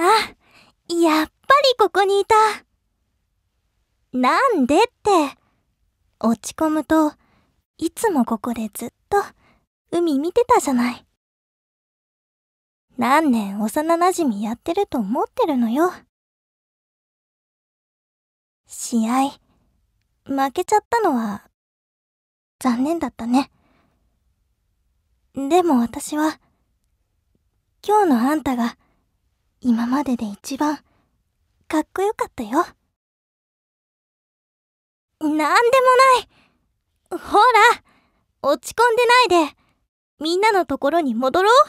あ、やっぱりここにいた。なんでって。落ち込むと、いつもここでずっと海見てたじゃない。何年幼馴染みやってると思ってるのよ。試合、負けちゃったのは、残念だったね。でも私は、今日のあんたが、今までで一番かっこよかったよ。なんでもないほら落ち込んでないでみんなのところに戻ろう